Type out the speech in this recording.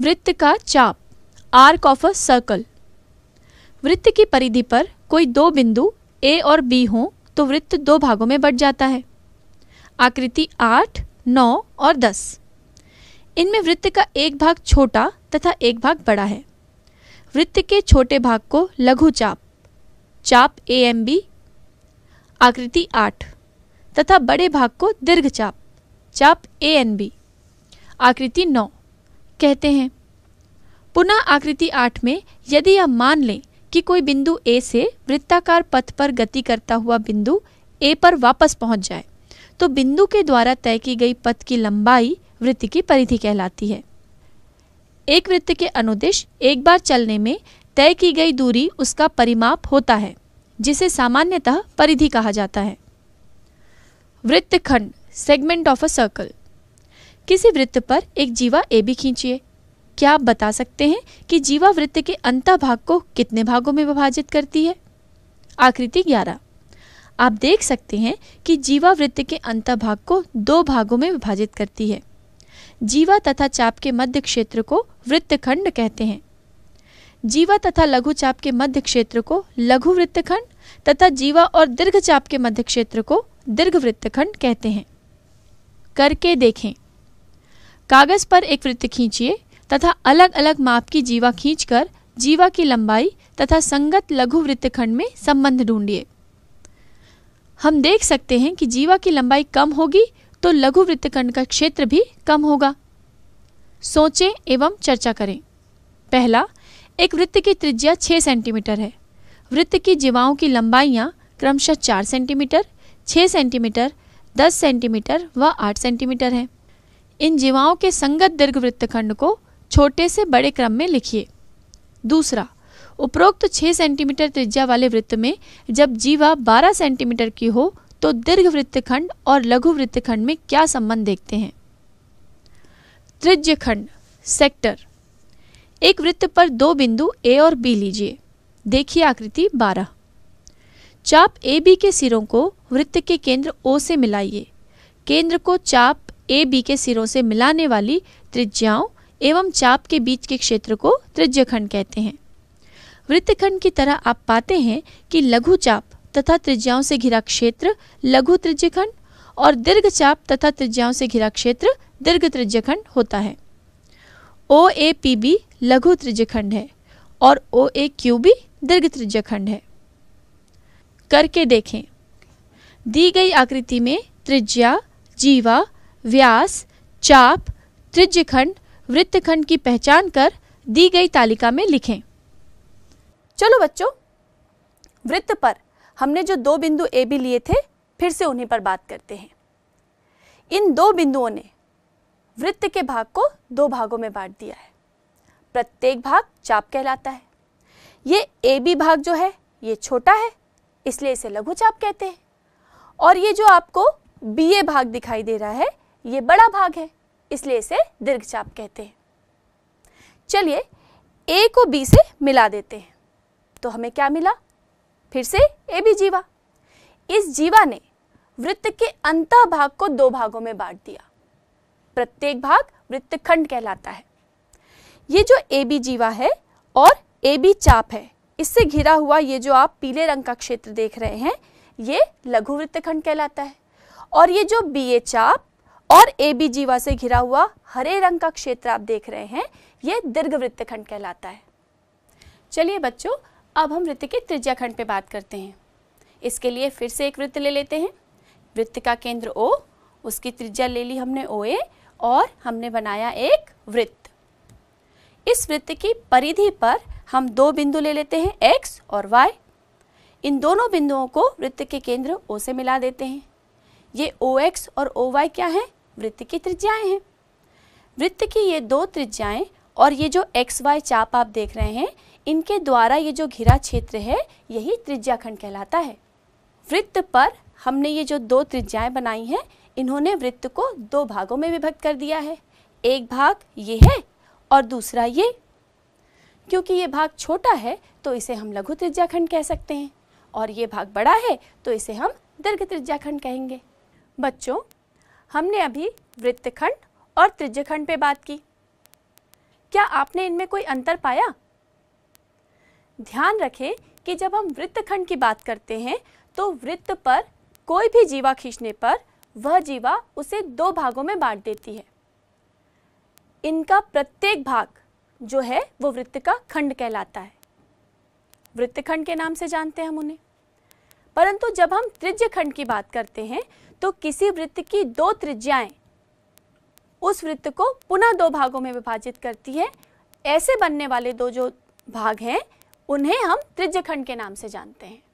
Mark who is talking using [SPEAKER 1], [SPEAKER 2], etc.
[SPEAKER 1] वृत्त का चाप आर्क ऑफ अ सर्कल वृत्त की परिधि पर कोई दो बिंदु ए और बी हों तो वृत्त दो भागों में बट जाता है आकृति आठ नौ और दस इनमें वृत्त का एक भाग छोटा तथा एक भाग बड़ा है वृत्त के छोटे भाग को लघु चाप चाप ए एम बी आकृति आठ तथा बड़े भाग को दीर्घ चाप चाप ए एन बी आकृति नौ कहते हैं पुनः आकृति आठ में यदि आप मान लें कि कोई बिंदु ए से वृत्ताकार पथ पर गति करता हुआ बिंदु ए पर वापस पहुंच जाए तो बिंदु के द्वारा तय की गई पथ की लंबाई वृत्त की परिधि कहलाती है एक वृत्त के अनुदेश एक बार चलने में तय की गई दूरी उसका परिमाप होता है जिसे सामान्यतः परिधि कहा जाता है वृत्तखंड सेगमेंट ऑफ अ सर्कल किसी वृत्त पर एक जीवा ए भी खींचिए क्या आप बता सकते हैं कि जीवा वृत्त के अंता भाग को कितने भागों में विभाजित करती है आकृति 11। आप देख सकते हैं कि जीवा वृत्त के अंता भाग को दो भागों में विभाजित करती है जीवा तथा चाप के मध्य क्षेत्र को वृत्तखंड कहते हैं जीवा तथा लघु चाप के मध्य क्षेत्र को लघु वृत्तखंड तथा जीवा और दीर्घ चाप के मध्य क्षेत्र को दीर्घ वृत्तखंड कहते हैं करके देखें कागज पर एक वृत्त खींचिए तथा अलग अलग माप की जीवा खींचकर जीवा की लंबाई तथा संगत लघु वृत्तखंड में संबंध ढूंढिए हम देख सकते हैं कि जीवा की लंबाई कम होगी तो लघु वृत्तखंड का क्षेत्र भी कम होगा सोचें एवं चर्चा करें पहला एक वृत्त की त्रिज्या 6 सेंटीमीटर है वृत्त की जीवाओं की लंबाइयाँ क्रमशः 4 सेंटीमीटर 6 सेंटीमीटर 10 सेंटीमीटर व 8 सेंटीमीटर हैं इन जीवाओं के संगत दीर्घ वृत्तखंड को छोटे से बड़े क्रम में लिखिए दूसरा उपरोक्त 6 सेंटीमीटर त्रिज्या वाले वृत्त में जब जीवा 12 सेंटीमीटर की हो तो दीर्घ वृत्तखंड और लघु वृत्तखंड में क्या संबंध देखते हैं त्रिज्य खंड सेक्टर एक वृत्त पर दो बिंदु ए और बी लीजिए देखिए आकृति 12 चाप ए बी के सिरों को वृत्त के केंद्र ओ से मिलाइए केंद्र को चाप ए बी के सिरों से मिलाने वाली त्रिज्याओं एवं चाप के बीच के क्षेत्र को त्रिज्यखंड कहते हैं वृत्तखंड की तरह आप पाते हैं कि लघु चाप तथा त्रिज्याओं से घिरा क्षेत्र लघु त्रिज्यखंड और दीर्घ चाप तथा त्रिज्याओं से घिरा क्षेत्र दीर्घ त्रिज्यखंड होता है ओ ए पी बी लघु त्रिज्यखंड है और ओ ए क्यू बी दीर्घ त्रिज्यखंड है करके देखें दी गई आकृति में त्रिज्या जीवा व्यास चाप त्रिज्यखंड वृत्तखंड की पहचान कर दी गई तालिका में लिखें चलो बच्चों वृत्त पर हमने जो दो बिंदु ए बी लिए थे फिर से उन्हीं पर बात करते हैं इन दो बिंदुओं ने वृत्त के भाग को दो भागों में बांट दिया है प्रत्येक भाग चाप कहलाता है ये ए बी भाग जो है ये छोटा है इसलिए इसे लघु चाप कहते हैं और ये जो आपको बी ए भाग दिखाई दे रहा है ये बड़ा भाग है इसलिए इसे दीर्घचाप कहते हैं चलिए ए को बी से मिला देते हैं तो हमें क्या मिला फिर से ए बी जीवा इस जीवा ने वृत्त के अंत भाग को दो भागों में बांट दिया प्रत्येक भाग वृत्तखंड कहलाता है ये जो ए बी जीवा है और ए बी चाप है इससे घिरा हुआ ये जो आप पीले रंग का क्षेत्र देख रहे हैं ये लघु वृत्तखंड कहलाता है और ये जो बी ए चाप और ए बी जीवा से घिरा हुआ हरे रंग का क्षेत्र आप देख रहे हैं यह दीर्घ वृत्त खंड कहलाता है चलिए बच्चों अब हम वृत्त के त्रिज्या खंड पे बात करते हैं इसके लिए फिर से एक वृत्त ले लेते हैं वृत्त का केंद्र ओ उसकी त्रिज्या ले ली हमने ओ ए और हमने बनाया एक वृत्त इस वृत्त की परिधि पर हम दो बिंदु ले लेते हैं एक्स और वाई इन दोनों बिंदुओं को वृत्त के केंद्र ओ से मिला देते हैं ये ओ एक्स और ओ वाई क्या है वृत्त की त्रिज्याएं हैं वृत्त की ये दो त्रिज्याएं और ये जो एक्स वाई चाप आप देख रहे हैं इनके द्वारा ये जो घिरा क्षेत्र है यही त्रिज्याखंड कहलाता है वृत्त पर हमने ये जो दो त्रिज्याएं बनाई हैं इन्होंने वृत्त को दो भागों में विभक्त कर दिया है एक भाग ये है और दूसरा ये क्योंकि ये भाग छोटा है तो इसे हम लघु त्रिज्याखंड कह सकते हैं और ये भाग बड़ा है तो इसे हम दीर्घ त्रिज्याखंड कहेंगे बच्चों हमने अभी वृत्तखंड और त्रिज्यखंड पे बात की क्या आपने इनमें कोई अंतर पाया ध्यान रखें कि जब हम वृत्तखंड की बात करते हैं तो वृत्त पर कोई भी जीवा खींचने पर वह जीवा उसे दो भागों में बांट देती है इनका प्रत्येक भाग जो है वो वृत्त का खंड कहलाता है वृत्तखंड के नाम से जानते हैं हम उन्हें परंतु जब हम त्रिज्यखंड खंड की बात करते हैं तो किसी वृत्त की दो त्रिज्याएं उस वृत्त को पुनः दो भागों में विभाजित करती है ऐसे बनने वाले दो जो भाग हैं उन्हें हम त्रिज्यखंड के नाम से जानते हैं